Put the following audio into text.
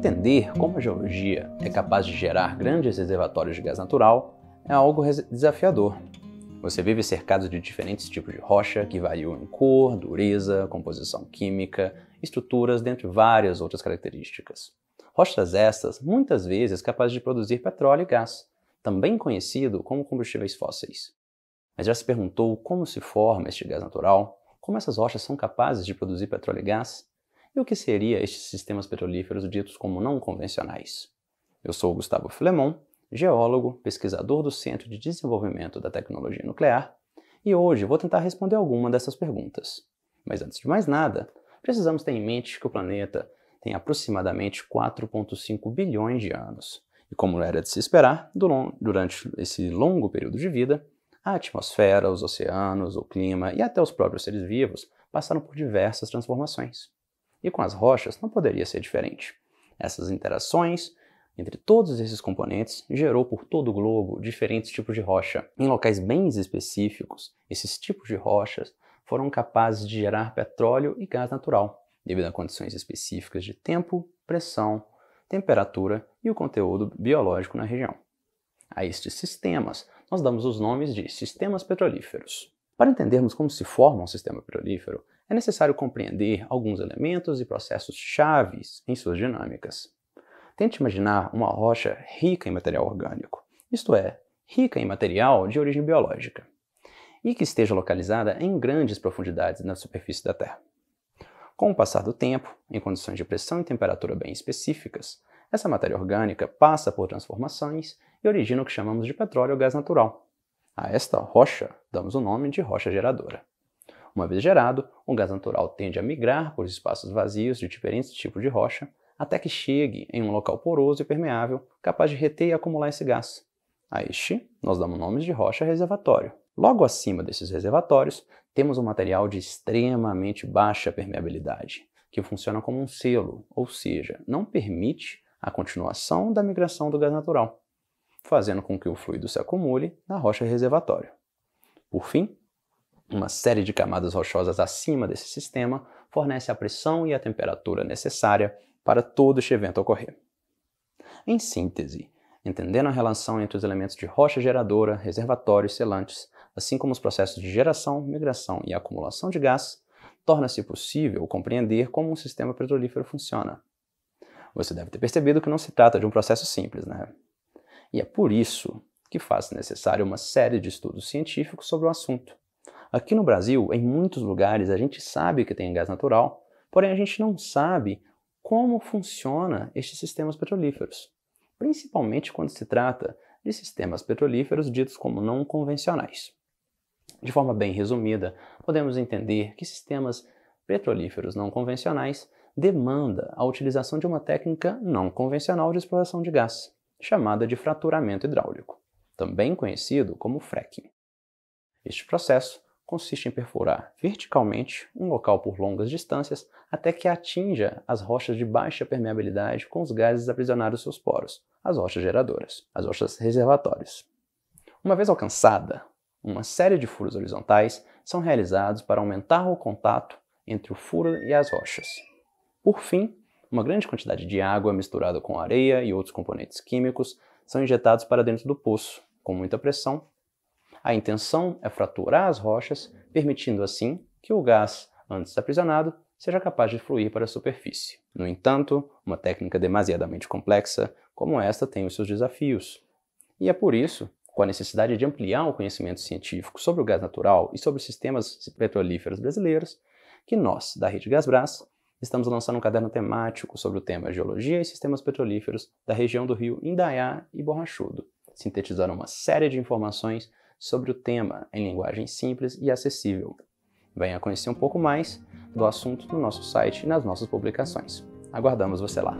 entender como a geologia é capaz de gerar grandes reservatórios de gás natural é algo desafiador. Você vive cercado de diferentes tipos de rocha que variam em cor, dureza, composição química, estruturas, dentre várias outras características. Rochas estas, muitas vezes, é capazes de produzir petróleo e gás, também conhecido como combustíveis fósseis. Mas já se perguntou como se forma este gás natural? Como essas rochas são capazes de produzir petróleo e gás? e o que seria estes sistemas petrolíferos ditos como não convencionais. Eu sou Gustavo Filemon, geólogo, pesquisador do Centro de Desenvolvimento da Tecnologia Nuclear, e hoje vou tentar responder alguma dessas perguntas. Mas antes de mais nada, precisamos ter em mente que o planeta tem aproximadamente 4,5 bilhões de anos, e como era de se esperar, durante esse longo período de vida, a atmosfera, os oceanos, o clima e até os próprios seres vivos passaram por diversas transformações e com as rochas não poderia ser diferente. Essas interações entre todos esses componentes gerou por todo o globo diferentes tipos de rocha. Em locais bem específicos, esses tipos de rochas foram capazes de gerar petróleo e gás natural, devido a condições específicas de tempo, pressão, temperatura e o conteúdo biológico na região. A estes sistemas, nós damos os nomes de sistemas petrolíferos. Para entendermos como se forma um sistema petrolífero, é necessário compreender alguns elementos e processos chaves em suas dinâmicas. Tente imaginar uma rocha rica em material orgânico, isto é, rica em material de origem biológica, e que esteja localizada em grandes profundidades na superfície da Terra. Com o passar do tempo, em condições de pressão e temperatura bem específicas, essa matéria orgânica passa por transformações e origina o que chamamos de petróleo ou gás natural, a esta rocha damos o nome de rocha geradora. Uma vez gerado, o gás natural tende a migrar por espaços vazios de diferentes tipos de rocha até que chegue em um local poroso e permeável capaz de reter e acumular esse gás. A este, nós damos nomes de rocha reservatório. Logo acima desses reservatórios, temos um material de extremamente baixa permeabilidade, que funciona como um selo, ou seja, não permite a continuação da migração do gás natural fazendo com que o fluido se acumule na rocha reservatório. Por fim, uma série de camadas rochosas acima desse sistema fornece a pressão e a temperatura necessária para todo este evento ocorrer. Em síntese, entendendo a relação entre os elementos de rocha geradora, reservatório e selantes, assim como os processos de geração, migração e acumulação de gás, torna-se possível compreender como um sistema petrolífero funciona. Você deve ter percebido que não se trata de um processo simples, né? E é por isso que faz necessário uma série de estudos científicos sobre o assunto. Aqui no Brasil, em muitos lugares, a gente sabe que tem gás natural, porém a gente não sabe como funciona estes sistemas petrolíferos, principalmente quando se trata de sistemas petrolíferos ditos como não convencionais. De forma bem resumida, podemos entender que sistemas petrolíferos não convencionais demanda a utilização de uma técnica não convencional de exploração de gás chamada de fraturamento hidráulico, também conhecido como fracking. Este processo consiste em perfurar verticalmente um local por longas distâncias até que atinja as rochas de baixa permeabilidade com os gases aprisionados seus poros, as rochas geradoras, as rochas reservatórias. Uma vez alcançada, uma série de furos horizontais são realizados para aumentar o contato entre o furo e as rochas. Por fim, uma grande quantidade de água misturada com areia e outros componentes químicos são injetados para dentro do poço, com muita pressão. A intenção é fraturar as rochas, permitindo assim que o gás, antes aprisionado, seja capaz de fluir para a superfície. No entanto, uma técnica demasiadamente complexa como esta tem os seus desafios. E é por isso, com a necessidade de ampliar o conhecimento científico sobre o gás natural e sobre os sistemas petrolíferos brasileiros, que nós, da Rede Gasbras, estamos lançando um caderno temático sobre o tema Geologia e Sistemas Petrolíferos da região do rio Indaiá e Borrachudo, sintetizando uma série de informações sobre o tema em linguagem simples e acessível. Venha conhecer um pouco mais do assunto no nosso site e nas nossas publicações. Aguardamos você lá!